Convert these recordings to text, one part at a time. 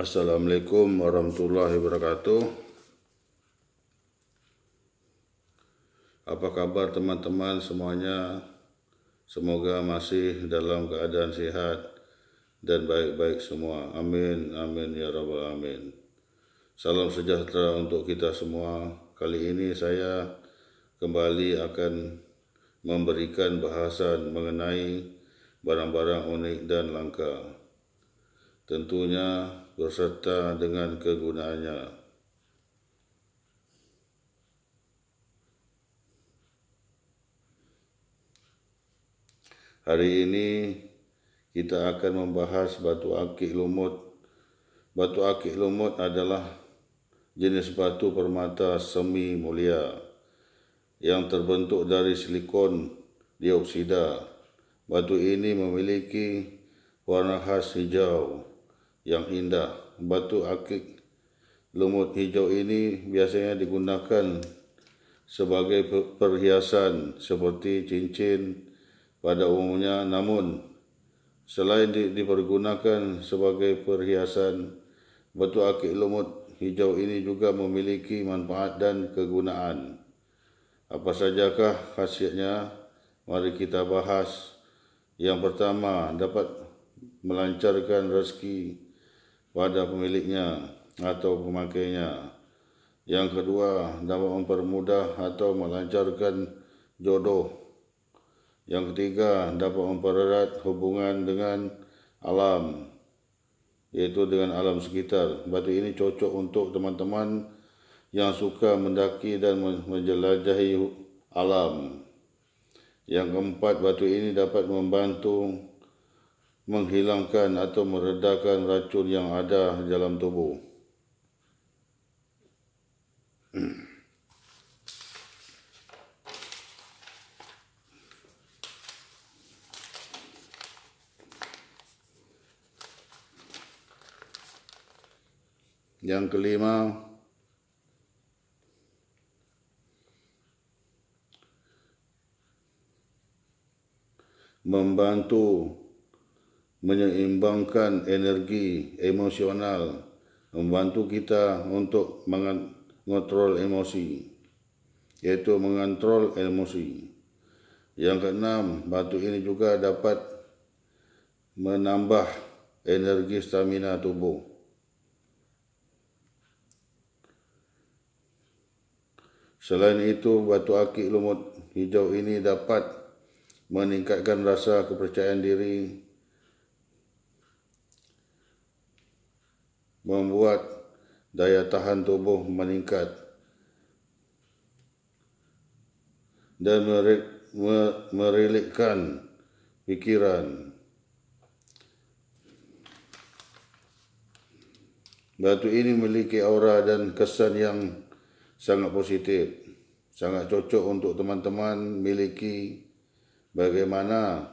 Assalamualaikum warahmatullahi wabarakatuh Apa kabar teman-teman semuanya Semoga masih dalam keadaan sehat dan baik-baik semua Amin, amin, ya rabbal amin Salam sejahtera untuk kita semua Kali ini saya kembali akan memberikan bahasan mengenai barang-barang unik dan langka tentunya berserta dengan kegunaannya. Hari ini kita akan membahas batu akik lumut. Batu akik lumut adalah jenis batu permata semi mulia yang terbentuk dari silikon dioksida. Batu ini memiliki warna khas hijau yang indah. Batu akik lumut hijau ini biasanya digunakan sebagai perhiasan seperti cincin pada umumnya namun selain di, dipergunakan sebagai perhiasan batu akik lumut hijau ini juga memiliki manfaat dan kegunaan apa sajakah khasiatnya mari kita bahas yang pertama dapat melancarkan rezeki pada pemiliknya atau pemakainya. Yang kedua, dapat mempermudah atau melancarkan jodoh. Yang ketiga, dapat mempererat hubungan dengan alam, yaitu dengan alam sekitar. Batu ini cocok untuk teman-teman yang suka mendaki dan menjelajahi alam. Yang keempat, batu ini dapat membantu menghilangkan atau meredakan racun yang ada dalam tubuh. Hmm. Yang kelima membantu menyeimbangkan energi emosional, membantu kita untuk mengontrol emosi, yaitu mengontrol emosi. Yang keenam, batu ini juga dapat menambah energi stamina tubuh. Selain itu, batu akik lumut hijau ini dapat meningkatkan rasa kepercayaan diri membuat daya tahan tubuh meningkat dan merilikkan pikiran. Batu ini memiliki aura dan kesan yang sangat positif, sangat cocok untuk teman-teman miliki bagaimana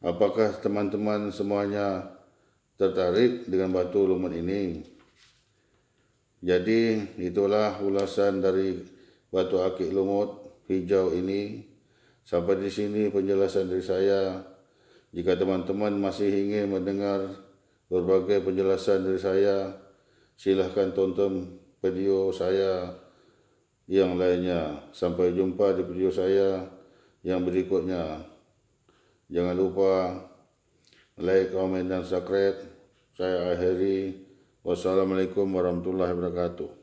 apakah teman-teman semuanya tertarik dengan batu lumut ini. Jadi itulah ulasan dari batu akik lumut hijau ini. Sampai di sini penjelasan dari saya. Jika teman-teman masih ingin mendengar berbagai penjelasan dari saya, silahkan tonton video saya yang lainnya. Sampai jumpa di video saya yang berikutnya. Jangan lupa like, comment, dan subscribe. Saya akhiri. Wassalamualaikum warahmatullahi wabarakatuh.